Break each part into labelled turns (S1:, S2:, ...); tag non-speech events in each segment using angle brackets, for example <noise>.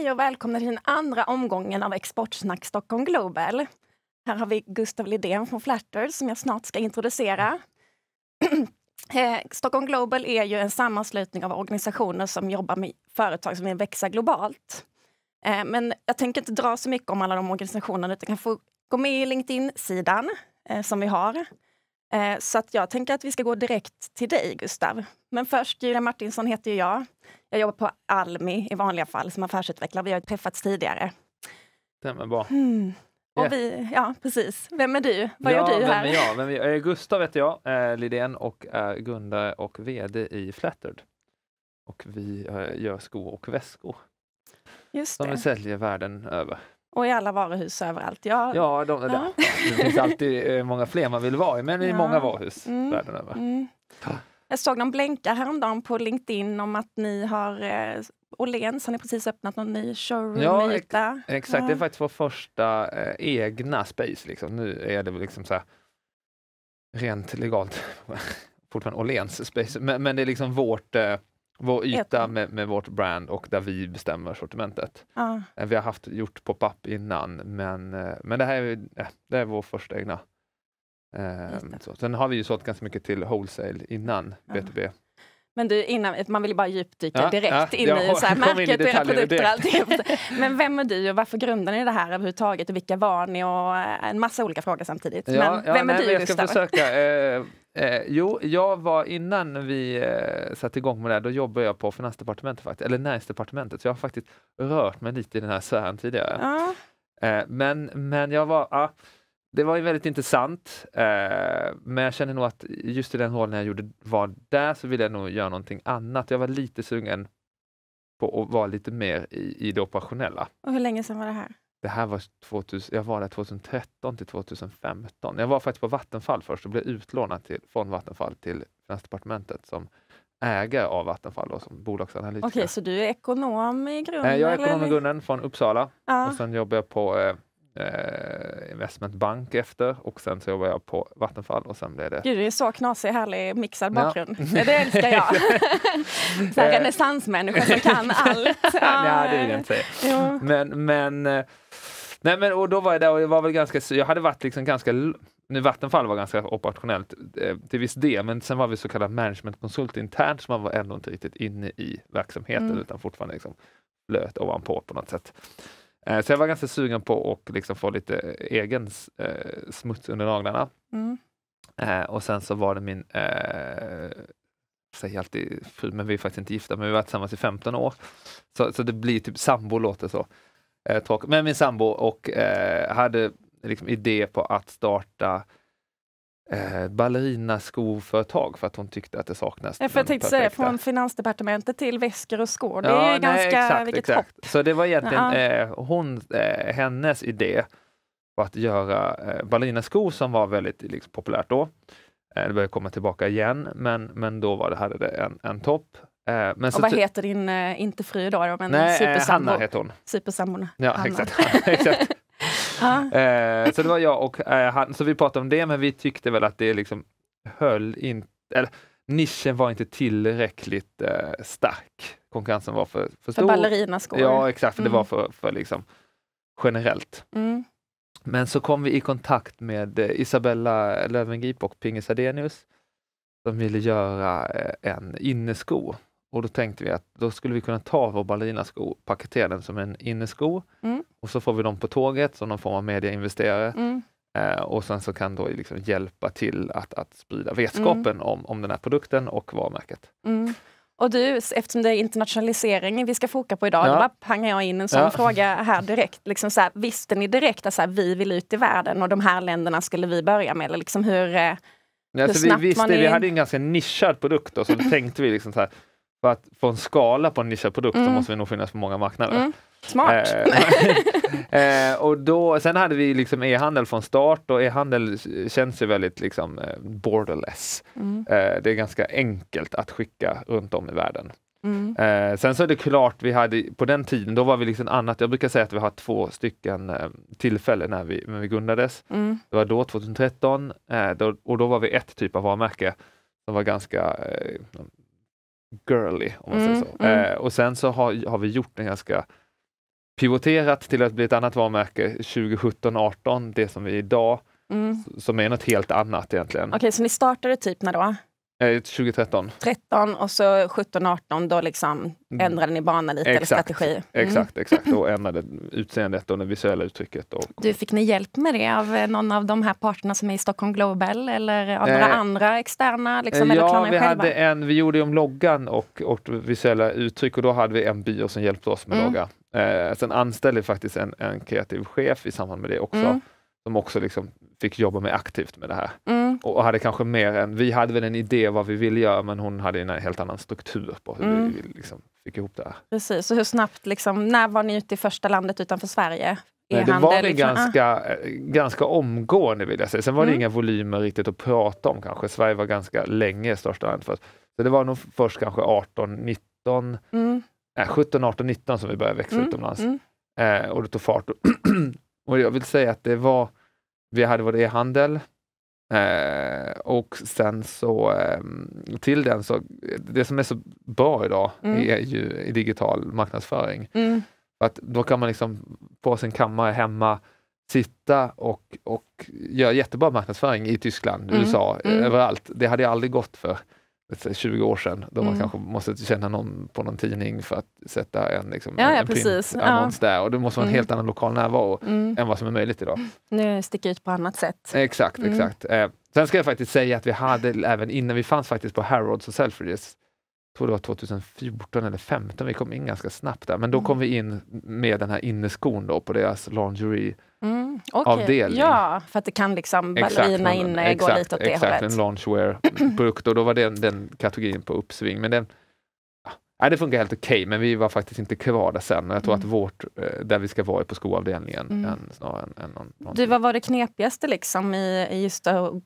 S1: Hej och välkomna till den andra omgången av Exportsnack Stockholm Global. Här har vi Gustav Lidén från Flatter som jag snart ska introducera. <clears throat> Eh, Stockholm Global är ju en sammanslutning av organisationer som jobbar med företag som vill växa globalt. Eh, men jag tänker inte dra så mycket om alla de organisationerna utan kan få gå med i LinkedIn-sidan eh, som vi har. Så att jag tänker att vi ska gå direkt till dig, Gustav. Men först, Julia Martinsson heter jag. Jag jobbar på Almi i vanliga fall som affärsutvecklare. Vi har träffats tidigare. Stämmer bra. Mm. Och yeah. vi, ja, precis. Vem är du? Vad ja, gör du här? Vem är jag?
S2: Vem är jag? Gustav heter jag, eh, Lidén, och är grundare och VD i Flattered. Och vi eh, gör skor och väskor.
S1: Just som det. vi säljer
S2: världen över.
S1: Och i alla varuhus överallt. Jag...
S2: Ja, de, ja. det finns alltid eh, många fler man vill vara i, men i många varuhus mm. världen över. Mm.
S1: Jag såg någon blänka häromdagen på LinkedIn om att ni har eh, Åhléns har ni precis öppnat någon ny showroom ja, ex exakt. Ja. Det är
S2: faktiskt vår första eh, egna space. Liksom. Nu är det liksom så här, rent legalt <laughs> fortfarande Åhléns space, men, men, det är liksom vårt eh, vår yta med, med, vårt brand och där vi bestämmer sortimentet. Ja. Eh, vi har haft gjort pop-up innan, men, eh, men det här är, eh, det här är vår första egna. Ehm, så. Sen har vi ju sålt ganska mycket till wholesale innan ja. BTB.
S1: Men du, innan, man vill ju bara djupdyka ja, direkt ja, in i så här, <laughs> märket och era produkter och <laughs> Men vem är du och varför grundar ni det här överhuvudtaget och vilka var ni? Och eh, en massa olika frågor samtidigt. Ja, men vem är nej, du jag Gustav? Ska
S2: försöka. Eh, eh, jo, jag var innan vi eh, satte igång med det här, då jobbade jag på Finansdepartementet, faktiskt, eller Näringsdepartementet, så jag har faktiskt rört mig lite i den här sfären tidigare. Eh, men, men jag var... Ah, det var ju väldigt intressant, eh, men jag känner nog att just i den rollen jag gjorde var där så ville jag nog göra någonting annat. Jag var lite sugen på att vara lite mer i, i det operationella.
S1: Och hur länge sedan var det här?
S2: Det här var 2000, jag var där 2013 till 2015. Jag var faktiskt på Vattenfall först och blev utlånad till, från Vattenfall till Finansdepartementet som ägare av Vattenfall och som bolagsanalytiker. Okej, okay, så
S1: du är ekonom i grunden? Eh, jag är ekonom i
S2: grunden från Uppsala ja. och sen jobbar jag på eh, eh, investmentbank efter och sen så jobbade jag på Vattenfall och sen blev det...
S1: Gud, det är så knasig, härlig mixad bakgrund. Ja. Det älskar jag! <laughs> så här eh. renässansmänniska som kan <laughs>
S2: allt. ja, det vill jag inte säga. Men, men, eh, nej, men och då var jag där och jag var väl ganska, jag hade varit liksom ganska nu Vattenfall var ganska operationellt eh, till viss del, men sen var vi så kallad managementkonsult internt, så man var ändå inte riktigt inne i verksamheten mm. utan fortfarande liksom löt ovanpå på något sätt. Eh, så jag var ganska sugen på att liksom få lite eh, egen eh, smuts under naglarna. Mm. och sen så var det min, eh, säger alltid fru, men vi är faktiskt inte gifta, men vi var tillsammans i 15 år. Så, så det blir typ sambo låter så. Eh, men min sambo och hade liksom idé på att starta eh, ballerinaskoföretag för att hon tyckte att det saknas. Ja, för jag tänkte säga, från
S1: finansdepartementet till väskor och skor, det ja, ju nej, ganska, exakt, vilket exakt.
S2: hopp. Så det var egentligen eh, hon, eh, hennes idé var att göra eh, ballerinaskor som var väldigt liksom, populärt då. Eh, det börjar komma tillbaka igen, men, men då var det, hade det en, en topp. Eh, men och vad
S1: heter din, eh, inte fru då, men Nej, supersambo? Eh, Hanna heter hon. Ja, Hanna. exakt. <laughs> exakt
S2: eh, så det var jag och eh, han, så vi pratade om det, men vi tyckte väl att det liksom höll inte, eller nischen var inte tillräckligt eh, stark. Konkurrensen var för, för stor. För ballerinaskor? Ja, exakt, mm. det var mm. för, för liksom generellt. Mm. Men så kom vi i kontakt med eh, Isabella Löwengrip och Pinge Sardenius som ville göra eh, en innesko och då tänkte vi att då skulle vi kunna ta vår ballerinasko sko paketera den som en innesko mm. och så får vi dem på tåget som någon form av mediainvesterare. Mm. Eh, och sen så kan då liksom hjälpa till att, att sprida vetskapen mm. om, om den här produkten och varumärket.
S1: Mm. Och du, eftersom det är internationaliseringen vi ska foka på idag, ja. då pangar jag in en sån ja. fråga här direkt. Liksom så här, visste ni direkt att så här, vi vill ut i världen och de här länderna skulle vi börja med? Eller liksom hur, eh, Nej, alltså hur alltså vi, visste, man är... vi hade
S2: en ganska nischad produkt och så <laughs> tänkte vi liksom så här, för att få en skala på en nischad produkt mm. så måste vi nog finnas på många marknader. Mm. Smart! Eh, <laughs> eh, och då, sen hade vi liksom e-handel från start och e-handel känns ju väldigt liksom eh, borderless. Mm. Eh, det är ganska enkelt att skicka runt om i världen. Mm. Eh, sen så är det klart, vi hade på den tiden, då var vi liksom annat. Jag brukar säga att vi har två stycken eh, tillfällen när vi, när vi grundades. Mm. Det var då 2013 eh, då, och då var vi ett typ av varumärke som var ganska eh, girly, om man mm, så. Mm. Eh, och sen så har, har vi gjort en ganska pivoterat till att bli ett annat varumärke 2017-18, det som vi är idag, mm. som är något helt annat egentligen. Okej,
S1: okay, så ni startade typ när då?
S2: 2013. Eh,
S1: 13 och så 17, 18, då liksom mm. ändrade ni bana lite, exakt, eller strategi. Mm. Exakt,
S2: exakt. Och ändrade utseendet och det visuella uttrycket. Och...
S1: Du, fick ni hjälp med det av eh, någon av de här parterna som är i Stockholm Global eller av eh, några andra externa? Liksom, eh, ja, vi, hade
S2: en, vi gjorde om loggan och, och visuella uttryck och då hade vi en byrå som hjälpte oss med mm. logga. Eh, sen anställde vi faktiskt en, en kreativ chef i samband med det också. Mm som också liksom fick jobba mer aktivt med det här. Mm. Och hade kanske mer än, vi hade väl en idé vad vi ville göra men hon hade en helt annan struktur på hur mm. vi liksom fick ihop det här.
S1: Precis, så hur snabbt, liksom, när var ni ute i första landet utanför Sverige? Nej, det var det liksom? ah.
S2: ganska, eh, ganska omgående vill jag säga. Sen var mm. det inga volymer riktigt att prata om kanske. Sverige var ganska länge största land för oss. Så det var nog först kanske 18, 19, mm. nej, 17, 18, 19 som vi började växa mm, utomlands. Mm. Eh, och det tog fart. <clears throat> <clears throat> Eh, och jag vill säga att det var, vi hade vår e-handel eh, och sen så eh, till den så, det som är så bra idag mm. är ju digital marknadsföring. Mm. Att då kan man liksom på sin kammare hemma sitta och, och göra jättebra marknadsföring i Tyskland, mm. USA, mm. överallt. Det hade jag aldrig gått för. 20 år sedan, då mm. man kanske måste känna någon på någon tidning för att sätta en, liksom, ja, ja, en printannons ja. där och då måste man ha en helt mm. annan lokal närvaro mm. än vad som är möjligt idag.
S1: Nu sticker ut på annat sätt.
S2: Exakt, mm. exakt. Eh, sen ska jag faktiskt säga att vi hade, även innan vi fanns faktiskt på Harrods och Selfridges, jag tror det var 2014 eller 2015, vi kom in ganska snabbt där, men då mm. kom vi in med den här inneskon då på deras lingerie
S1: Mm, okay. avdelning. Ja, för att det kan liksom ballerina inne, gå lite åt det hållet. exakt, en
S2: loungewear-produkt och då var den, den kategorin på uppsving. Men den, ah, ja, det funkar helt okej, okay, men vi var faktiskt inte kvar där sen. jag tror mm. att vårt, eh, där vi ska vara är på skoavdelningen. Mm. Än, snarare än, än någon, någon du,
S1: vad var det knepigaste liksom i, i just det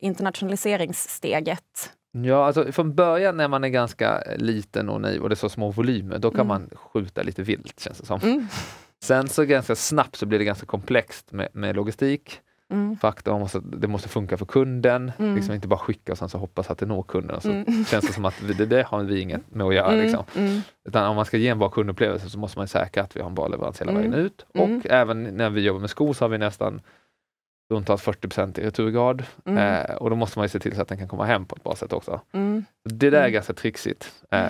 S1: internationaliseringssteget?
S2: Ja, alltså från början när man är ganska liten och naiv och det är så små volymer, då kan mm. man skjuta lite vilt känns det som. Mm. <laughs> Sen så ganska snabbt så blir det ganska komplext med, med logistik. Mm. Fakta om att det måste funka för kunden, mm. liksom inte bara skicka och sen så hoppas att det når kunden. Så mm. <laughs> känns det som att vi, det, det har vi inget med att göra. Mm, liksom. Mm. Utan om man ska ge en bra kundupplevelse så måste man säkra att vi har en bra leverans hela mm. vägen ut. Och även när vi jobbar med skor så har vi nästan runtals 40 i returgrad. Mm. Eh, och då måste man ju se till så att den kan komma hem på ett bra sätt också. Mm. Det där är mm. ganska trixigt. Eh,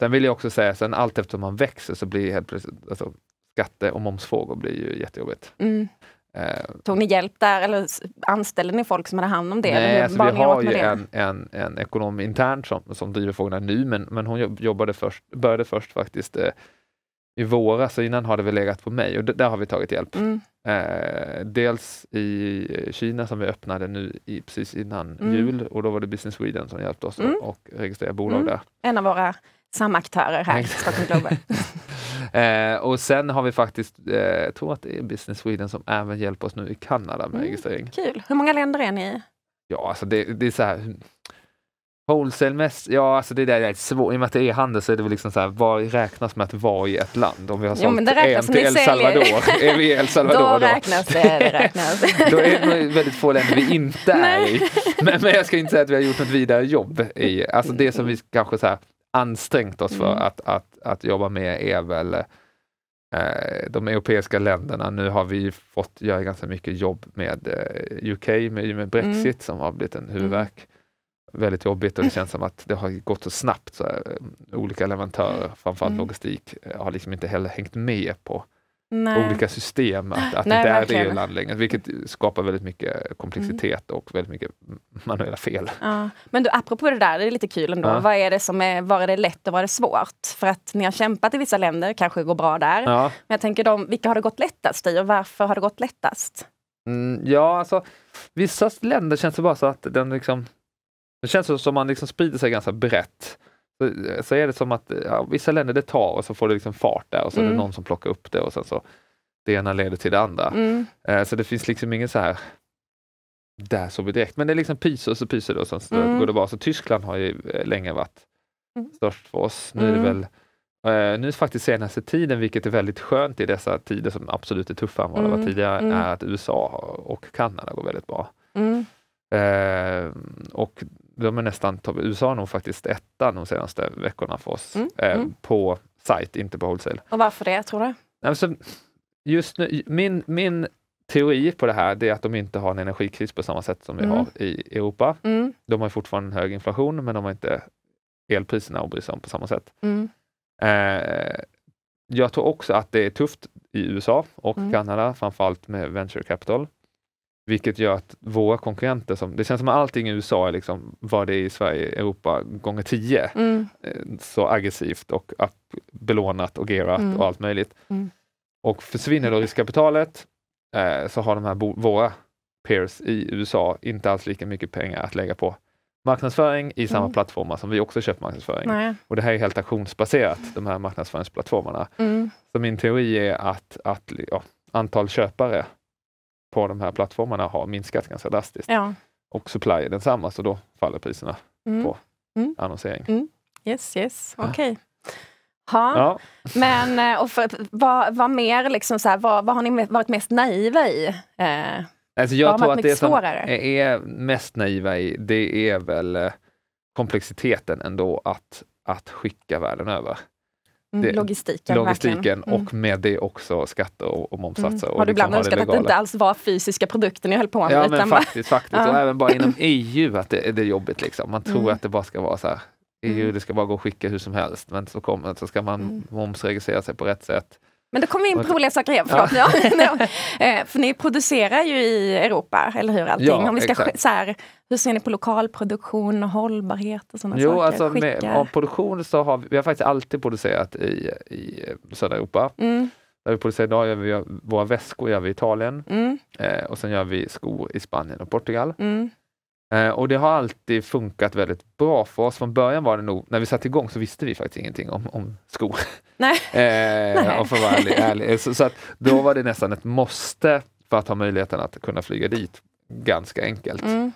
S2: sen vill jag också säga, sen allt eftersom man växer så blir helt plötsligt, alltså, skatte och momsfrågor blir ju jättejobbigt. Mm. Eh,
S1: Tog ni hjälp där eller anställde ni folk som hade hand om det? Nej, alltså vi har ju en,
S2: en, en, ekonom internt som, som driver frågorna nu, men, men hon jobbade först, började först faktiskt eh, i våras, så innan har det väl legat på mig och där har vi tagit hjälp. Mm. Eh, dels i eh, Kina som vi öppnade nu i, precis innan mm. jul och då var det Business Sweden som hjälpte oss mm. och registrera bolag mm. där.
S1: En av våra samaktörer här i Stockholm Globen. <laughs>
S2: Eh, och sen har vi faktiskt, eh, tror att det är Business Sweden som även hjälper oss nu i Kanada med mm, registrering.
S1: Kul! Hur många länder är ni i?
S2: Ja, alltså det, det är så här Wholesale mest, ja alltså det där är svårt, i och med att det är handel så är det väl liksom så här, vad räknas med att vara i ett land? Om vi har sålt jo, det en till El Salvador, är vi i El Salvador då? räknas det,
S1: det räknas. <laughs> då är det nog väldigt få länder vi inte är i.
S2: Men, men jag ska inte säga att vi har gjort något vidare jobb i, alltså det som vi kanske så här ansträngt oss för mm. att, att att jobba med är väl eh, de europeiska länderna. Nu har vi fått göra ganska mycket jobb med eh, UK, med, med Brexit mm. som har blivit en mm. huvudvärk. Mm. Väldigt jobbigt och det känns som att det har gått så snabbt. Så här, eh, olika leverantörer, framförallt mm. logistik, eh, har liksom inte heller hängt med på Nej. olika system, att, att Nej, det inte är det vilket skapar väldigt mycket komplexitet mm. och väldigt mycket manuella fel. Ja.
S1: Men du, apropå det där, det är lite kul ändå. Ja. Vad är det som är, var är det lätt och var är det svårt? För att ni har kämpat i vissa länder, kanske går bra där. Ja. Men jag tänker, de, vilka har det gått lättast i och varför har det gått lättast?
S2: Mm, ja, alltså vissa länder känns det bara så att den liksom, det känns som att man liksom sprider sig ganska brett. Så, eh, så är det som att ja, vissa länder det tar och så får det liksom fart där och så mm. är det mm. någon som plockar upp det och sen så det ena leder till det andra. Mm. Eh, så det finns liksom ingen så här där såg vi direkt, men det är liksom pyser och så pyser det och sen mm. går det bra. Så Tyskland har ju eh, länge varit mm. störst för oss. Nu är det mm. väl eh, nu faktiskt senaste tiden, vilket är väldigt skönt i dessa tider som absolut är tuffa än vad det var tidigare, är att USA och Kanada går väldigt bra. Eh, och de är nästan USA har nog faktiskt etta de senaste veckorna för oss mm, eh, mm. på sajt, inte på wholesale.
S1: Och varför det, tror du?
S2: Alltså, just nu, min, min teori på det här är att de inte har en energikris på samma sätt som vi mm. har i Europa. Mm. De har fortfarande hög inflation, men de har inte elpriserna att bry sig om på samma sätt. Mm. Eh, jag tror också att det är tufft i USA och Kanada, framförallt med venture capital. Vilket gör att våra konkurrenter, som, det känns som att allting i USA är liksom vad det är i Sverige, Europa gånger tio. Mm. Eh, så aggressivt och belånat och gerat mm. och allt möjligt. Mm. Och försvinner då riskkapitalet eh, så har de här våra peers i USA inte alls lika mycket pengar att lägga på marknadsföring i samma mm. plattformar som vi också köper marknadsföring. Nej. Och det här är helt auktionsbaserat, de här marknadsföringsplattformarna. Mm. Så min teori är att, att ja, antal köpare på de här plattformarna har minskat ganska drastiskt. Ja. Och supply är densamma, så då faller priserna mm. på
S1: mm. annonsering. Mm. Yes, yes, okej. Okay. Ja. Men eh, och för, vad, vad mer, liksom så här, vad, vad har ni varit mest naiva i? Eh, alltså jag tror att det som
S2: är mest naiva i, det är väl eh, komplexiteten ändå att, att skicka världen över.
S1: Mm, det, logistiken. logistiken mm. och
S2: med det också skatter och, och momssatser. Mm. Har du liksom ibland liksom önskat att det inte
S1: alls var fysiska produkter ni höll på med? Ja, men faktiskt.
S2: faktiskt. Ja. Och även bara inom <laughs> EU att det, det är jobbigt. Liksom. Man tror mm. att det bara ska vara så här, EU, mm. det ska bara gå att skicka hur som helst, men så, kommer, så ska man mm. momsregistrera sig på rätt sätt. Men då kommer vi in på roliga saker igen, förlåt. <laughs>
S1: Ja. Eh, för ni producerar ju i Europa, eller hur? Allting. Ja, Om vi ska, så här, hur ser ni på lokalproduktion och hållbarhet och sådana jo, saker? Alltså med, av
S2: produktion så har vi, vi har faktiskt alltid producerat i, i södra Europa. Mm. Där vi producerar idag, gör vi, våra väskor gör vi i Italien mm. eh, och sen gör vi skor i Spanien och Portugal. Mm. Eh, och det har alltid funkat väldigt bra för oss. Från början var det nog, när vi satte igång så visste vi faktiskt ingenting om, om skor. <laughs> Nej. <laughs> eh, Nej. ärlig, ärlig. Så, så, att då var det nästan ett måste för att ha möjligheten att kunna flyga dit ganska enkelt. Mm.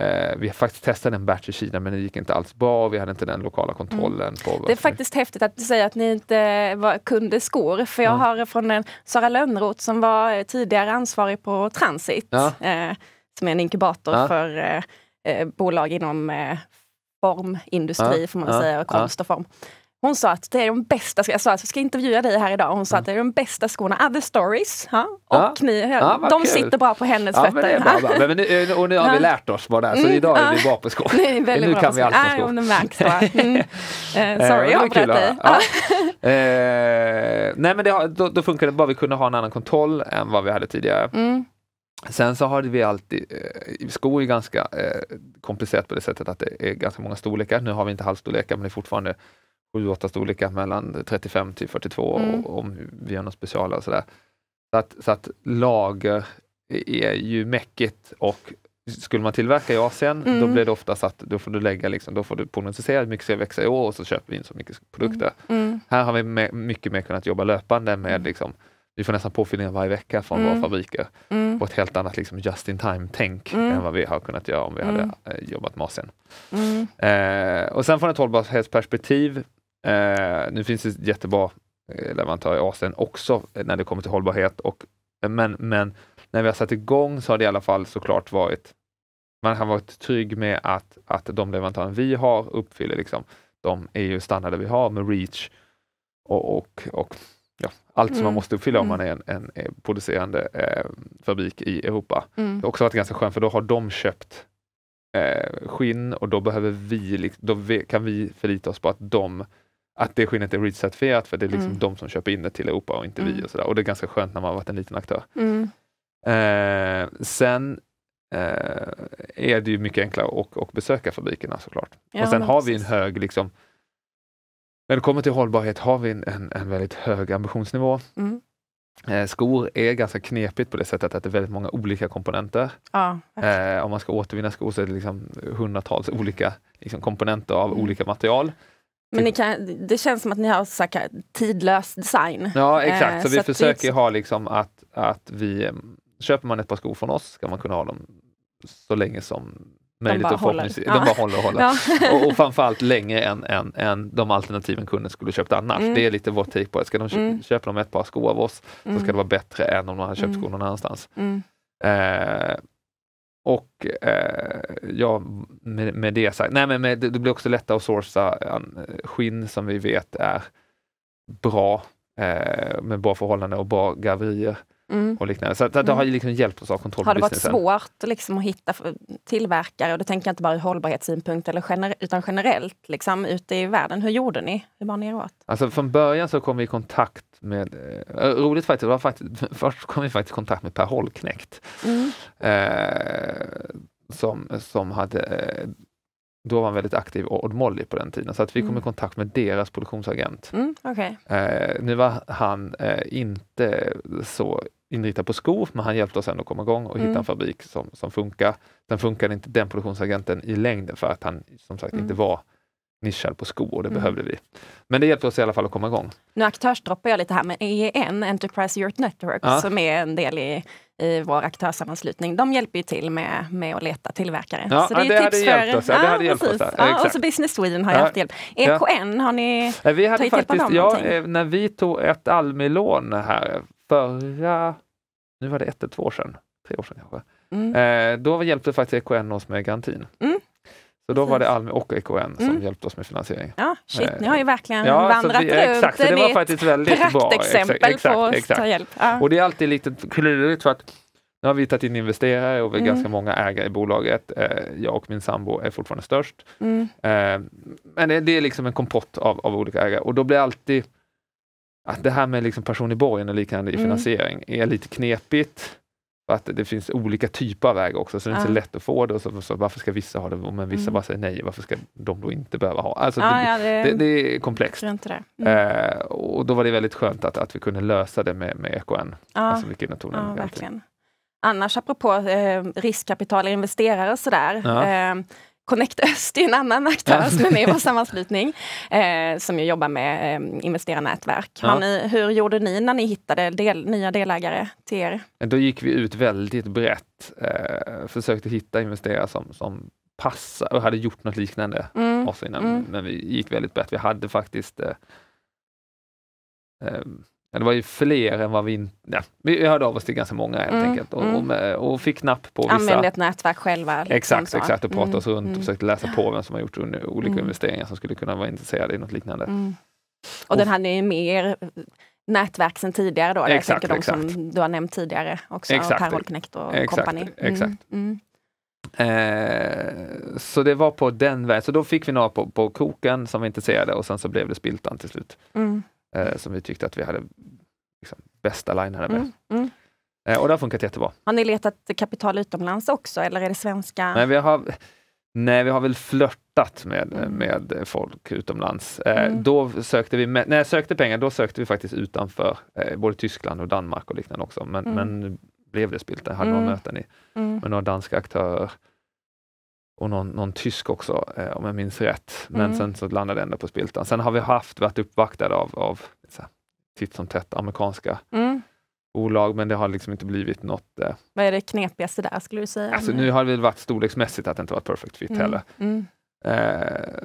S2: Eh, vi har faktiskt testat en batch i Kina men det gick inte alls bra och vi hade inte den lokala mm. kontrollen. Mm. det är faktiskt
S1: häftigt att du säger att ni inte var, kunde skor. För jag mm. har från en Sara Lönnroth som var tidigare ansvarig på Transit ja. eh, som är en inkubator ja. för eh, eh, bolag inom eh, formindustri, ja. får man ja. säga, konst och form. Hon sa att det är de bästa, skorna, jag sa att jag ska intervjua dig här idag, hon sa mm. att det är de bästa skorna, other stories. Ha? Och ni, de kul. sitter bra på hennes ja, fötter. Men, bra, bra. men
S2: nu, och nu har vi <laughs> lärt oss vad det är, så mm, idag är vi bra på skor. <laughs> Nej, nu kan skor. vi allt om skor. Ah, det märks då.
S1: <laughs> Mm. Uh, sorry, jag avbröt dig.
S2: nej men det, då, då funkar det bara vi kunde ha en annan kontroll än vad vi hade tidigare. Mm. Sen så har vi alltid, eh, skor är ganska eh, komplicerat på det sättet att det är ganska många storlekar. Nu har vi inte halvstorlekar men det är fortfarande 7-8 storlekar mellan 35 till 42 mm. och, om vi har något speciala och sådär. Så att, så att lager är ju mäckigt och skulle man tillverka i Asien, mm. då blir det ofta så att då får du lägga liksom, då får du prognostisera hur mycket ska växa i år och så köper vi in så mycket produkter. Mm. mm. Här har vi mycket mer kunnat jobba löpande med mm. liksom, vi får nästan påfyllningar varje vecka från mm. våra fabriker mm. på ett helt annat liksom, just in time-tänk mm. än vad vi har kunnat göra om vi hade mm. eh, jobbat med Asien. Mm. Eh, och sen från ett hållbarhetsperspektiv, eh, nu finns det jättebra eh, leverantörer i Asien också eh, när det kommer till hållbarhet, och, eh, men, men när vi har satt igång så har det i alla fall såklart varit man har varit trygg med att, att de leverantörer vi har uppfyller liksom, de EU-standarder vi har med REACH och, och, och ja, allt som man mm. måste uppfylla om man mm. är en, en eh, producerande eh, fabrik i Europa. Mm. Det har också varit ganska skönt för då har de köpt eh, skinn och då behöver vi, då kan vi förlita oss på att de att det skinnet är REACH-certifierat för det är liksom mm. de som köper in det till Europa och inte vi. Mm. Och, sådär. och det är ganska skönt när man har varit en liten aktör. Eh, sen eh, är det ju mycket enklare att och, besöka fabrikerna såklart. Ja, och sen har vi en hög liksom, när det kommer till hållbarhet har vi en, en, väldigt hög ambitionsnivå. Mm. Eh, skor är ganska knepigt på det sättet att det är väldigt många olika komponenter. Ja, eh, om man ska återvinna skor så är det liksom hundratals olika liksom, komponenter av mm. olika material. Men typ-
S1: kan, det känns som att ni har tidlös design. Ja exakt, eh, så, så, vi försöker just...
S2: ha liksom att, att vi mm, köper man ett par skor från oss ska man kunna ha dem så länge som möjligt. De bara, och håller. de bara håller och håller. Ja. och, och framförallt längre än, än, än de alternativen kunden skulle köpt annars. Mm. Det är lite vår take på det. Ska de mm. köpa de ett par skor av oss så ska mm. det vara bättre än om de hade köpt mm. skor någon annanstans. Mm. Eh, och eh, ja, med, med det sagt, nej men med, det, blir också lättare att sourca skinn som vi vet är bra, eh, med bra förhållanden och bra garverier. Mm. Och liknande. Så det, det har mm. liksom hjälpt oss att kontroll Har det varit svårt
S1: liksom, att hitta tillverkare? Och då tänker jag inte bara ur hållbarhetssynpunkt eller gener utan generellt liksom, ute i världen. Hur gjorde ni? Hur var ni åt?
S2: Alltså från början så kom vi i kontakt med, äh, roligt faktiskt, var faktiskt, <laughs> först kom vi faktiskt i kontakt med Per Holknekt. Mm. Äh, som, som hade eh, då var han väldigt aktiv och Odd Molly på den tiden, så att vi kom i mm. kontakt med deras produktionsagent. Mm, okay. eh, nu var han eh, inte så inriktad på skor, men han hjälpte oss ändå att komma igång och mm. hitta en fabrik som, som funkar. Sen funkade inte den produktionsagenten i längden för att han som sagt inte mm. var nischad på skor och det mm. behövde vi. Men det hjälpte oss i alla fall att komma igång.
S1: Nu aktörsdroppar jag lite här, men EEN, Enterprise Europe Network, ja. som är en del i i vår aktörssammanslutning. De hjälper ju till med, med att leta tillverkare. Ja, så det, det är tips hade för... Oss, ja, det hade hjälpt oss. Ja, och så Business Sweden har ja, hjälpt till. EKN, har ni vi hade tagit faktiskt, hjälp av dem? Ja, eh,
S2: när vi tog ett Almi-lån här förra... Nu var det ett eller två år sedan, tre år sedan kanske. Mm. Eh, då hjälpte faktiskt EKN oss med garantin. Mm. Så då var det Almi och EKN som mm. hjälpte oss med finansieringen. Ja, shit, eh, ni har ju verkligen ja, vandrat vi, runt. Exakt, det var faktiskt väldigt bra. exempel exakt, exakt, på exakt. ta hjälp. Ja. Och det är alltid lite klurigt för att nu har vi tagit in investerare och vi är mm. ganska många ägare i bolaget. Eh, jag och min sambo är fortfarande störst. Mm. Eh, men det är liksom en kompott av, av olika ägare och då blir alltid att det här med liksom person i borgen och liknande i mm. finansiering är lite knepigt att det finns olika typer av vägar också, så det är inte så lätt att få det. Och så, så varför ska vissa ha det, men vissa mm. bara säger nej, varför ska de då inte behöva ha? Alltså, ah, det, ja, det, det, det, är komplext. Det. Mm. Eh, och då var det väldigt skönt att, att vi kunde lösa det med, med EKN, ah. alltså Vikinatornen. Ah, verkligen.
S1: Annars apropå eh, riskkapital, investerare sådär. Ja. Eh, Connect Öst är en annan aktör ja. som är med i vår sammanslutning, eh, som ju jobbar med eh, investerarnätverk. Ja. Ni, hur gjorde ni när ni hittade del, nya delägare till er?
S2: Då gick vi ut väldigt brett, eh, försökte hitta investerare som, som passar och hade gjort något liknande mm. oss innan, mm. men vi gick väldigt brett. Vi hade faktiskt eh, ehm, det var ju fler än vad vi... Ja, vi hörde av oss till ganska många helt mm, enkelt och, mm. och, fick napp på vissa... Använde ett
S1: nätverk själva. Liksom exakt, så. exakt och pratade mm, oss runt och mm. försökte läsa på
S2: vem som har gjort olika mm. investeringar som skulle kunna vara intresserade i något liknande. Och,
S1: mm. och den hade ju mer nätverk sen tidigare då? Exakt, jag tänker de exakt. som du har nämnt tidigare också, exakt, Perhold Connect och exakt, company. Exakt.
S2: Eh, så det var på den vägen, så då fick vi några på, på koken som var intresserade och sen så blev det Spiltan till slut. Mm eh, som vi tyckte att vi hade liksom, bästa linerna med. Mm, mm. Eh, och det har funkat jättebra.
S1: Har ni letat kapital utomlands också eller är det svenska? Nej, vi
S2: har, nej, vi har väl flörtat med, mm. med folk utomlands. Eh, mm. då sökte vi, med, när jag sökte pengar, då sökte vi faktiskt utanför eh, både Tyskland och Danmark och liknande också. Men, mm. men blev det Jag hade mm. några möten i, med några danska aktörer och någon, någon tysk också, eh, om jag minns rätt. Men mm. sen så landade det ändå på Spiltan. Sen har vi haft, varit uppvaktade av, av titt typ som tätt amerikanska mm. bolag, men det har liksom inte blivit något... Eh,
S1: Vad är det knepigaste där skulle du säga? Alltså, nu
S2: har det väl varit storleksmässigt att det inte varit perfect fit mm. heller. Mm. Eh,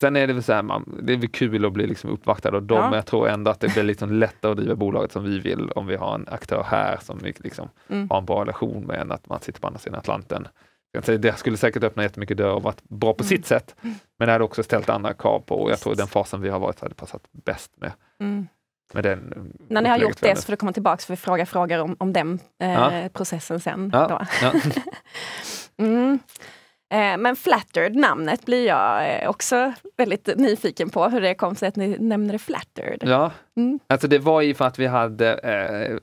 S2: sen är det väl så här, man, det är väl kul att bli liksom uppvaktad av dem, ja. men jag tror ändå att det blir liksom lättare att driva bolaget som vi vill om vi har en aktör här som vi liksom mm. har en bra relation med, än att man sitter på andra sidan Atlanten det skulle säkert öppna jättemycket dörr och varit bra på mm. sitt sätt. Men det hade också ställt andra krav på och jag tror den fasen vi har varit hade passat bäst med, mm. med den. Mm, När ni har gjort det så får du
S1: komma tillbaks för vi fråga frågor om, om den eh, ja. processen sen. Ja. Ja. <laughs> mm. eh, men Flattered, namnet blir jag eh, också väldigt nyfiken på, hur det kom sig att ni nämnde det Flattered. Ja, mm.
S2: alltså det var ju för att vi hade eh,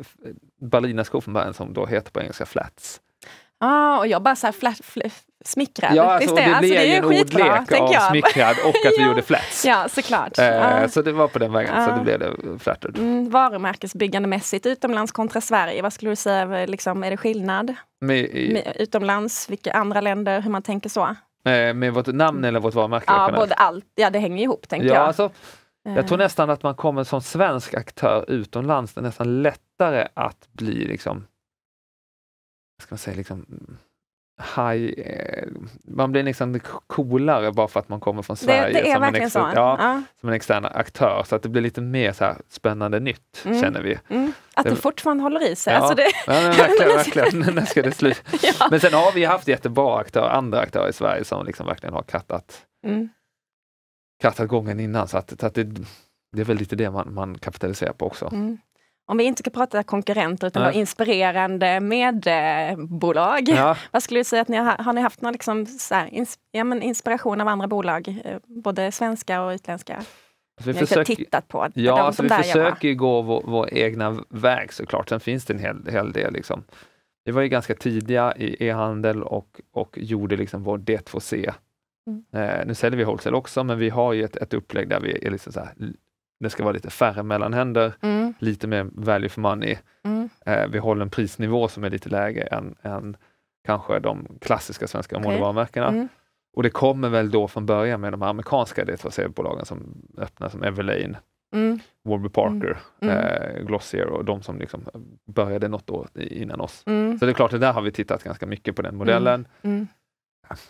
S2: ballerinaskor från början som då heter på engelska flats.
S1: Ah, och jag bara så här flash, flash, smickrad. Ja, alltså, det, det, alltså, en ordlek av jag. smickrad
S2: och <laughs> att ja. vi gjorde flats.
S1: Ja, såklart. Eh, ah. Så
S2: det var på den vägen, ah. så det blev det flattered.
S1: Mm, varumärkesbyggandemässigt utomlands kontra Sverige, vad skulle du säga, eh, liksom, är det skillnad?
S2: Med, i, med,
S1: utomlands, vilka andra länder, hur man tänker så?
S2: Eh, med vårt namn eller vårt varumärke? Ja, både
S1: allt. ja det hänger ihop tänker ja, jag. Alltså, jag tror eh.
S2: nästan att man kommer som svensk aktör utomlands, det är nästan lättare att bli liksom, ska man säga, liksom, high, eh, man blir liksom coolare bara för att man kommer från Sverige det, det som, en extern, ja, ja. som, en extern aktör. Så att det blir lite mer så här spännande nytt, mm. känner vi. Mm. Att det, det
S1: fortfarande håller i sig. Ja, alltså det... ja men verkligen. <laughs> verkligen.
S2: När ska det sluta? <laughs> ja. Men sen har vi haft jättebra aktörer, andra aktörer i Sverige som liksom verkligen har kattat, mm. kattat gången innan. Så, att, så att det, det, är väl lite det man, man kapitaliserar på också.
S1: Mm om vi inte ska prata konkurrenter utan ja. inspirerande medbolag. Ja. <laughs> Vad skulle du säga att ni har, har ni haft någon liksom här, ins, ja, inspiration av andra bolag, eh, både svenska och utländska? Alltså vi typ försöker, tittat på. Ja, alltså vi försöker
S2: gå vår, vår egna väg såklart. Sen finns det en hel, hel del. Liksom. Vi var ju ganska tidiga i e-handel och, och gjorde liksom vår D2C. Mm. Eh, nu säljer vi wholesale också, men vi har ju ett, ett upplägg där vi är liksom så här, det ska vara lite färre mellanhänder, mm. lite mer value for money. Mm. Eh, vi håller en prisnivå som är lite lägre än, än kanske de klassiska svenska okay. modevarumärkena. Mm. Och det kommer väl då från början med de amerikanska DTC-bolagen som öppnar som Everlane, mm. Warby Parker, mm. Mm. eh, Glossier och de som liksom började något år innan oss. Mm. Så det är klart, det där har vi tittat ganska mycket på den modellen.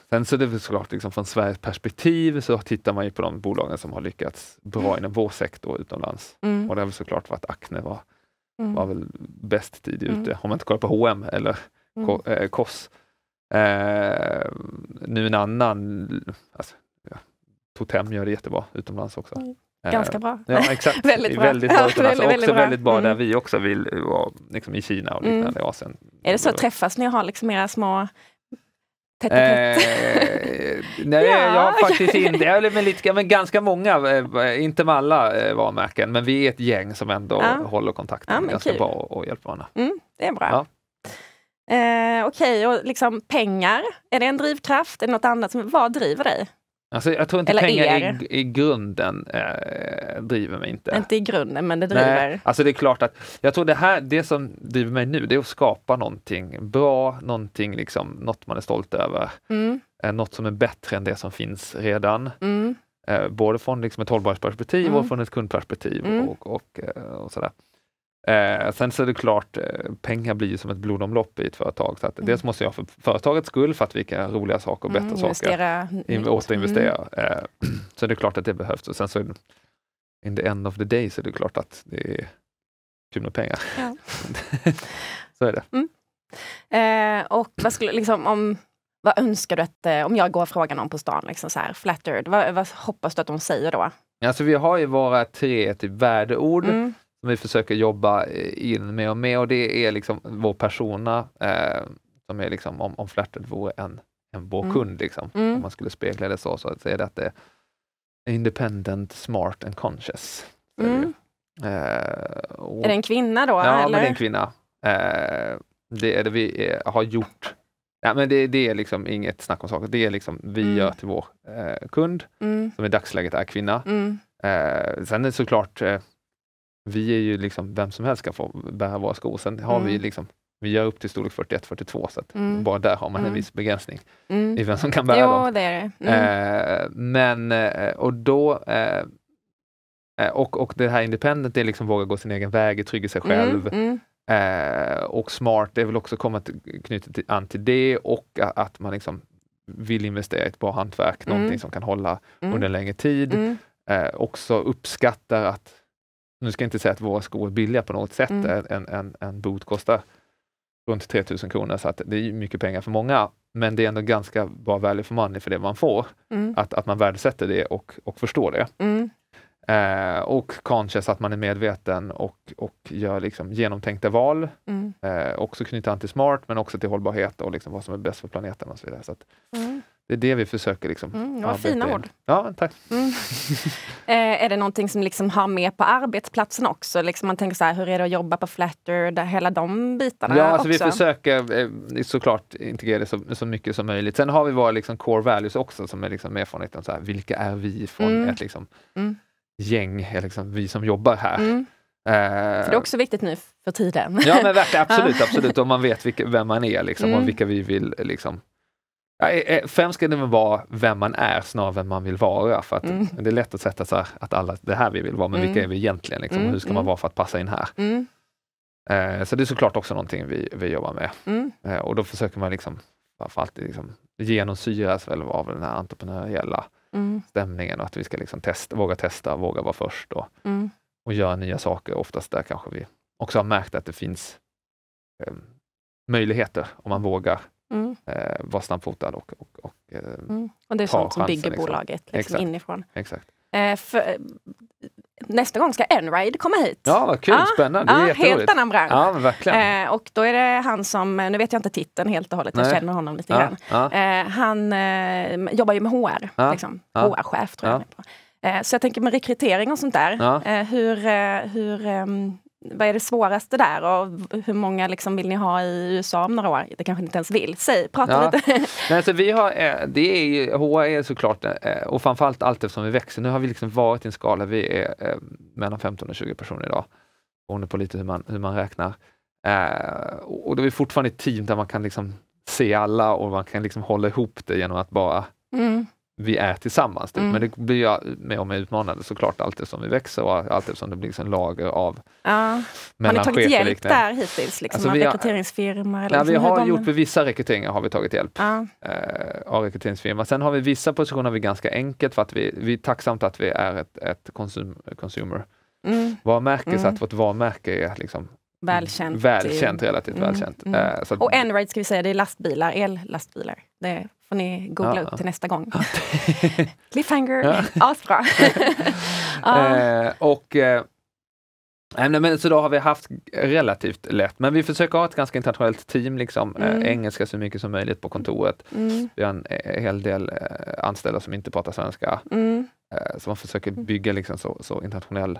S2: Sen så är det är såklart liksom från Sveriges perspektiv så tittar man ju på de bolagen som har lyckats bra inom vår sektor utomlands. Mm. Och det har väl såklart varit Acne var, mm. var väl bäst tidigt mm. ute. Om man inte kollar på H&M eller mm. Eh, Koss. Eh, nu en annan, alltså, ja, Totem gör det jättebra utomlands också. Mm. Eh, Ganska bra. Ja, exakt. <laughs> väldigt bra. Väldigt bra också väldigt, väldigt bra, väldigt bra mm. där vi också vill vara, liksom i Kina och liknande mm. Asien. Är det så,
S1: träffas ni och har liksom era små Eh,
S2: nej, <laughs> ja. jag har faktiskt inte, jag med lite, men ganska många, eh, inte med alla eh, varumärken, men vi är ett gäng som ändå ja. håller kontakten ja, ganska kul. bra och, och hjälper varandra.
S1: Mm, det är bra. Ja. Eh, Okej, okay, och liksom pengar, är det en drivkraft? Är det något annat? Som, vad driver dig?
S2: Alltså, jag tror inte Eller pengar i, i grunden eh, driver mig inte.
S1: Inte i grunden, men det driver. Nej,
S2: alltså det är klart att jag tror det här, det som driver mig nu, det är att skapa någonting bra, någonting liksom, något man är stolt över. Mm. Eh, något som är bättre än det som finns redan. Mm. Eh, både från liksom ett hållbarhetsperspektiv mm. och från ett kundperspektiv mm. och, och, och, eh, och sådär. Eh, sen så är det klart, eh, pengar blir ju som ett blodomlopp i ett företag. Så att mm. Dels måste jag för företagets skull, för att vi kan göra roliga saker och mm, bättre mm, saker, in, återinvestera. Mm. Eh, <clears throat> så det är klart att det behövs. Och sen så, in the end of the day, så är det klart att det är kul med pengar. Ja. <laughs> så är det.
S1: Mm. Eh, och vad skulle, liksom, om, vad önskar du att, eh, om jag går och frågar någon på stan, liksom så här, flattered, vad, vad hoppas du att de säger då?
S2: Alltså vi har ju våra tre typ värdeord mm som vi försöker jobba eh, in med och med och det är liksom vår persona eh, som är liksom om, om flörtet vore en, en vår mm. kund, liksom. Mm. om man skulle spegla det så, så är det att det är independent, smart and conscious. Mm. Eh, och, är det en kvinna då? Ja, eller? men det är en kvinna. Eh, det är det vi är, har gjort. Ja, men det, det, är liksom inget snack om saker. Det är liksom vi mm. gör till vår eh, kund, mm. som i dagsläget är kvinna. Mm. Eh, sen är det såklart vi är ju liksom, vem som helst kan få bära våra skor. Sen har mm. vi liksom, vi gör upp till storlek 41-42, så mm. bara där har man mm. en viss begränsning mm. i vem som kan bära jo, dem. Det är det. Mm. Eh, men, eh, och då eh, eh, och, och det här independent, det är liksom våga gå sin egen väg, trygga sig mm, själv. Eh, och smart det är väl också komma till, an till det och att man liksom vill investera i ett bra hantverk, mm. någonting som kan hålla under en längre tid. Eh, också uppskattar att nu ska jag inte säga att våra skor är billiga på något sätt. Mm. En, en, en boot kostar runt 3000 kronor, så att det är mycket pengar för många. Men det är ändå ganska bra value for money för det man får. Mm. Att, att man värdesätter det och, och förstår det. Mm. Eh, och conscious, att man är medveten och, och gör liksom genomtänkta val. Mm. Eh, också knyta an till smart, men också till hållbarhet och liksom vad som är bäst för planeten och så vidare. Så att, mm. Det är det vi försöker liksom mm, Vad fina ord. Ja, tack.
S1: Mm. <laughs> eh, är det någonting som liksom har med på arbetsplatsen också? Liksom man tänker så här, hur är det att jobba på Flatter? Hela de bitarna Ja, alltså också. vi
S2: försöker eh, såklart integrera det så, så, mycket som möjligt. Sen har vi våra liksom core values också som är liksom erfarenheten, så här, vilka är vi från mm. ett liksom, mm. gäng, liksom, vi som jobbar här. Mm. Eh, för det är
S1: också viktigt nu för tiden. Ja, men verkligen, <laughs> absolut, absolut.
S2: Om man vet vilka, vem man är liksom, och mm. vilka vi vill liksom, Eh, eh, främst ska det väl vara vem man är snarare än vem man vill vara. För att mm. Det är lätt att sätta så här, att alla, det här vi vill vara, men mm. vilka är vi egentligen? Liksom, mm. Hur ska man mm. vara för att passa in här? Mm. Eh, så det är såklart också någonting vi, vi jobbar med. Mm. Eh, och då försöker man liksom, framförallt liksom, genomsyras väl av den här entreprenöriella stämningen och att vi ska liksom testa, våga testa, våga vara först och, och göra nya saker. Oftast där kanske vi också har märkt att det finns eh, möjligheter om man vågar Mm. Eh, var snabbfotad och, och, och, eh, mm. och Det är sånt som bygger liksom. bolaget liksom Exakt. inifrån. Exakt.
S1: Eh, för, nästa gång ska Enride komma hit. Ja, vad kul, ah, spännande, det är ah, Helt annan bransch. Ja, Eh, och då är det han som, nu vet jag inte titeln helt och hållet, Nej. jag känner honom lite ja, grann. Ja. Eh, han eh, jobbar ju med HR, ja, liksom. HR-chef tror jag han är på. så jag tänker med rekrytering och sånt där, hur, hur um, vad är det svåraste där och hur många liksom vill ni ha i USA om några år? Det kanske ni inte ens vill. Säg, prata ja. lite.
S2: <laughs> Nej, alltså vi har, eh, det är ju, HA är såklart, eh, och framförallt allt eftersom vi växer. Nu har vi liksom varit i en skala, vi är eh, mellan 15 och 20 personer idag, beroende på lite hur man, hur man räknar. Och då är vi fortfarande ett team där man kan liksom se alla och man kan liksom hålla ihop det genom att bara mm vi är tillsammans. Typ. Mm. Men det blir ju mer och mer utmanande såklart allt eftersom vi växer och allt eftersom det blir liksom lager av ja. Har ni tagit hjälp där hittills? Liksom, alltså, av
S1: rekryteringsfirma? Eller nej, liksom, vi har gjort, vid
S2: vissa rekryteringar har vi tagit hjälp ja. eh, av rekryteringsfirma. Sen har vi vissa positioner vi ganska enkelt för att vi, vi är tacksamt att vi är ett, ett konsum, consumer mm. varumärke mm. så att vårt varumärke är liksom välkänt. välkänt relativt mm. välkänt. Mm. Eh, att, och
S1: Enride ska vi säga, det är lastbilar, ellastbilar får ni googla ja. upp till nästa gång. <laughs> Cliffhanger! <laughs> Asbra! <laughs> Eh,
S2: eh, nej, men så då har vi haft relativt lätt, men vi försöker ha ett ganska internationellt team, liksom, eh, mm. eh, engelska så mycket som möjligt på kontoret. Mm. Vi har en eh, hel del eh, anställda som inte pratar svenska, mm. så man försöker mm. bygga liksom, så, så internationell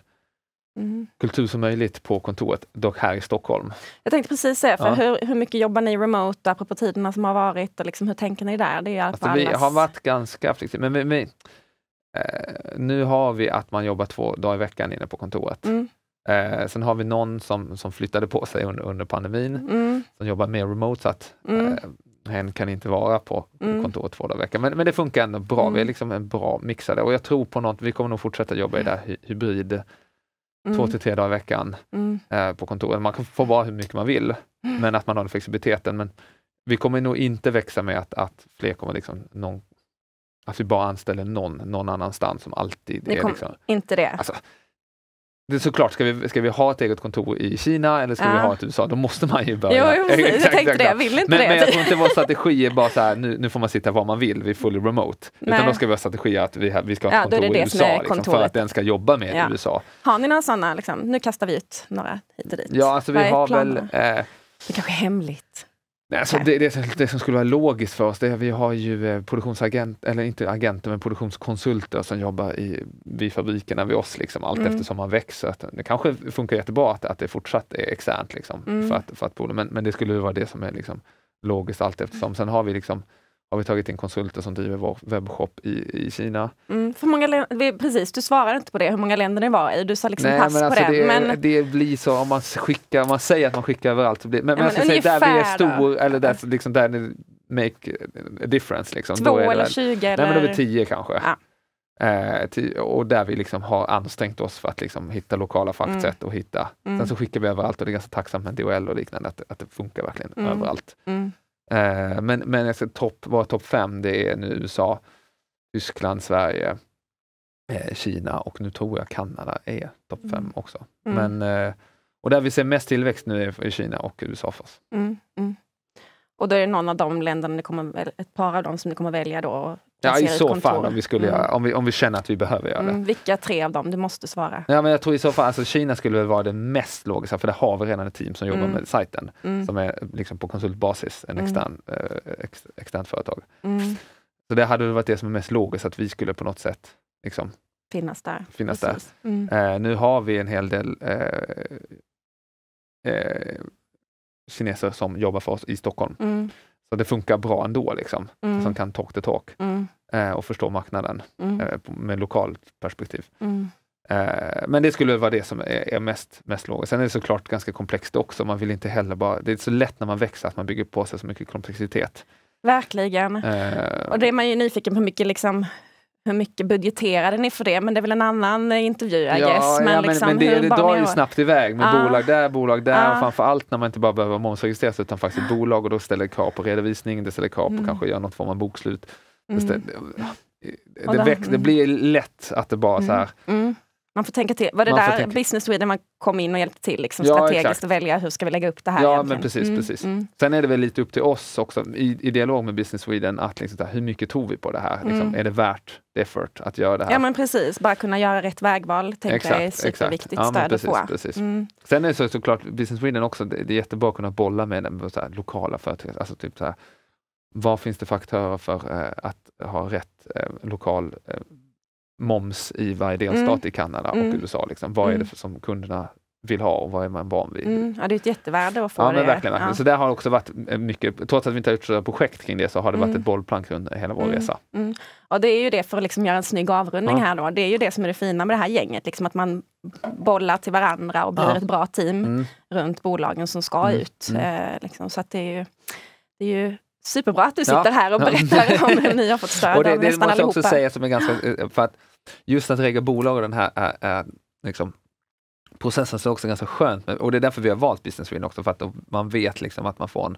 S2: mm. kultur som möjligt på kontoret, dock här i Stockholm.
S1: Jag tänkte precis säga, för ja. hur, hur mycket jobbar ni remote, apropå tiderna som har varit, och liksom, hur tänker ni där? Det är alltså, vi har varit
S2: ganska flexibla, men vi, vi, eh, nu har vi att man jobbar två dagar i veckan inne på kontoret. Mm. Eh, sen har vi någon som, som flyttade på sig under, under pandemin, mm. som jobbar mer remote, så att mm. eh, hen kan inte vara på mm. kontoret två dagar i veckan. Men, men det funkar ändå bra. Mm. Vi är mm. liksom en bra mixade och jag tror på något, vi kommer nog fortsätta jobba i det här hy hybrid mm. två till tre dagar i veckan mm. eh, på kontoret. Man kan få vara hur mycket man vill, mm. men att man har den flexibiliteten. Men vi kommer nog inte växa med att, att fler kommer liksom någon, att vi bara anställer någon någon annanstans som alltid Ni är... Liksom, inte det? Alltså, det är såklart, ska vi, ska vi ha ett eget kontor i Kina eller ska ja. vi ha ett i USA, då måste man ju börja. Jo, precis, <laughs> exakt, jag tänkte exakt. det, vill inte men, det. Men jag tror inte vår strategi är bara så här, nu, nu får man sitta var man vill, vi är fully remote. Nej. Utan då ska vi ha strategi att vi, vi ska ha ett ja, kontor det det i USA, liksom, för att den ska jobba med ja. USA.
S1: Har ni några sådana, liksom, nu kastar vi ut några hit och dit? Ja, alltså vi Vad har väl... Eh, det kanske är hemligt?
S2: Alltså det, det, det, som skulle vara logiskt för oss, det är vi har ju eh, produktionsagent, eller inte agenter, men produktionskonsulter som jobbar i, vid fabrikerna vid oss, liksom, allt mm. eftersom man växer. Att det kanske funkar jättebra att, att det fortsatt är externt, liksom, mm. för att, för att, men, men det skulle vara det som är liksom, logiskt allt eftersom. Mm. Sen har vi liksom har vi tagit in konsulter som driver vår webbshop i, i Kina.
S1: Mm, för många precis, du svarade inte på det, hur många länder det var i. Du sa liksom Nej, pass men alltså på det. det men...
S2: det blir så om man skickar, man säger att man skickar överallt. Så blir, men, ja, men, men säga, där vi är stor, eller där, liksom, där ni make a difference. Liksom. Två eller tjugo? 20? Nej, men då är tio kanske. Ja. Eh, tio, och där vi liksom har ansträngt oss för att liksom hitta lokala fraktsätt. mm. och hitta. Mm. Sen så skickar vi överallt och det är ganska tacksamt med DHL och liknande, att, att det funkar verkligen mm. överallt. Mm. Eh, men men alltså, topp, vad topp fem det är nu USA, Tyskland, Sverige, eh, Kina och nu tror jag Kanada är topp mm. fem mm. också. Men, eh, och där vi ser mest tillväxt nu är i Kina och USA för oss.
S1: Mm, mm. Och då är det någon av de länderna, det kommer, ett par av dem som ni kommer välja då Ja, i så kontor. fall om vi, skulle mm. göra,
S2: om, vi, om vi känner att vi behöver göra det.
S1: Mm, vilka tre av dem? Du måste svara.
S2: Ja, men jag tror i så fall, alltså, Kina skulle väl vara det mest logiska, för där har vi redan ett team som jobbar mm. med sajten, mm. som är liksom på konsultbasis, en mm. extern, eh, ex, externt företag. Mm. Så det hade varit det som är mest logiskt, att vi skulle på något sätt liksom,
S1: finnas där. Finnas Precis.
S2: där. Eh, nu har vi en hel del eh, eh kineser som jobbar för oss i Stockholm. Så det funkar bra ändå, liksom, mm. som kan talk the talk mm. eh, och förstå marknaden mm. eh, med lokalt perspektiv. Mm. Eh, men det skulle vara det som är, är mest, mest logiskt. Sen är det såklart ganska komplext också. Man vill inte heller bara... Det är så lätt när man växer att man bygger på sig så mycket komplexitet.
S1: Verkligen. Eh. och det är man ju nyfiken på mycket liksom hur mycket budgeterade ni för det? Men det är väl en annan intervju, ja, guess. Men, ja, men, liksom, men det, det drar ju
S2: snabbt iväg med ah. bolag där, bolag där ah. och framförallt när man inte bara behöver momsregistrera sig utan faktiskt bolag och då ställer krav på redovisning, det ställer krav på mm. kanske göra något form av bokslut. Mm. Det, ställer, det, det, väx, det, blir lätt att det bara så mm. här,
S1: mm. Man får tänka till. Var det man där Business Sweden man kom in och hjälpte till liksom, ja, strategiskt exakt. och välja hur ska vi lägga upp det här? Ja, egentligen? men precis. Mm, precis. Mm.
S2: Sen är det väl lite upp till oss också i, i dialog med Business Sweden att liksom, hur mycket tror vi på det här? Liksom, mm. Är det värt effort att göra det här? Ja, men
S1: precis. Bara kunna göra rätt vägval tänker jag är superviktigt exakt. stöd ja, precis, på. Precis. Mm.
S2: Sen är det så, såklart Business Sweden också, det, det är jättebra att kunna bolla med, med så här, lokala företag. Alltså, typ, så här, vad finns det för aktörer för eh, att ha rätt eh, lokal eh, moms i varje delstat mm. i Kanada och mm. USA. Liksom. Vad är det mm. som kunderna vill ha och vad är man van vid?
S1: Mm. Ja, det är ett jättevärde att få ja, det. Men verkligen, verkligen. Ja. Så det
S2: har också varit eh, mycket, trots att vi inte har gjort sådana projekt kring det, så har det varit mm. ett bollplank under hela vår mm. resa.
S1: Och mm. det är ju det, för att liksom göra en snygg avrundning här då, det är ju det som är det fina med det här gänget, liksom att man bollar till varandra och blir ja. ett bra team runt bolagen som ska ut. Eh, liksom. Så att det är ju, det är ju superbra att du sitter ja. här och berättar om hur ni har fått <laughs> stöd och det, av nästan allihopa. också säga som är ganska, eh,
S2: eh, för att just att regga bolag och den här är, är liksom, processen så är också ganska skönt och det är därför vi har valt Business Sweden också, för att man vet liksom att man får en,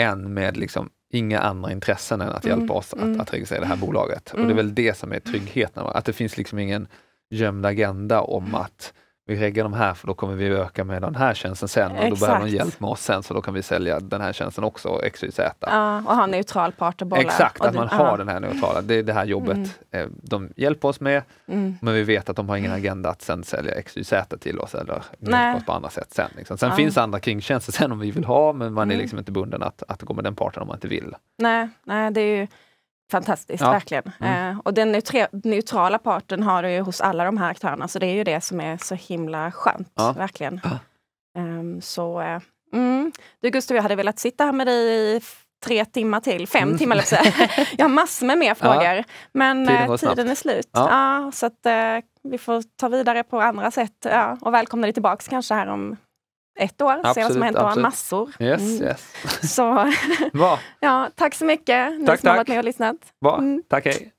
S2: en med liksom inga andra intressen än att mm, hjälpa oss att, mm. att registrera det här bolaget. Mm. Och det är mm. väl det som är tryggheten, att det finns liksom ingen gömd agenda om att vi reggar de här för då kommer vi öka med den här tjänsten sen och Exakt. då behöver de hjälp med oss sen så då kan vi sälja den här tjänsten också, XYZ.
S1: Ja, och ha en neutral part att bolla. Exakt, att du, man har aha. den här neutrala, det är det här jobbet mm.
S2: Eh, de hjälper oss med, mm. men vi vet att de har ingen agenda att sen sälja XYZ till oss eller hjälpa oss på andra sätt sen. Liksom. Sen ja. finns andra kringtjänster sen om vi vill ha, men man mm. är liksom inte bunden att, att gå med den parten om man inte vill.
S1: Nej, nej det är ju fantastiskt, ja. verkligen. Mm. Eh, och den neutrala parten har du ju hos alla de här aktörerna, så det är ju det som är så himla skönt, ja. verkligen. Ja. Um, så, eh, mm. Du Gustav, jag hade velat sitta här med dig i tre timmar till, fem mm. timmar liksom. <laughs> Jag har massor med mer frågor, men tiden, eh, tiden är slut. så att, eh, vi får ta vidare på andra sätt och välkomna dig tillbaka kanske här om ett år, absolut, ser vad som hänt absolut. har massor. Yes, mm. yes. Så <laughs> <laughs> ja, tack så mycket, ni tack, som tack. har varit med och lyssnat.
S2: Bra. Mm. Tack, hej.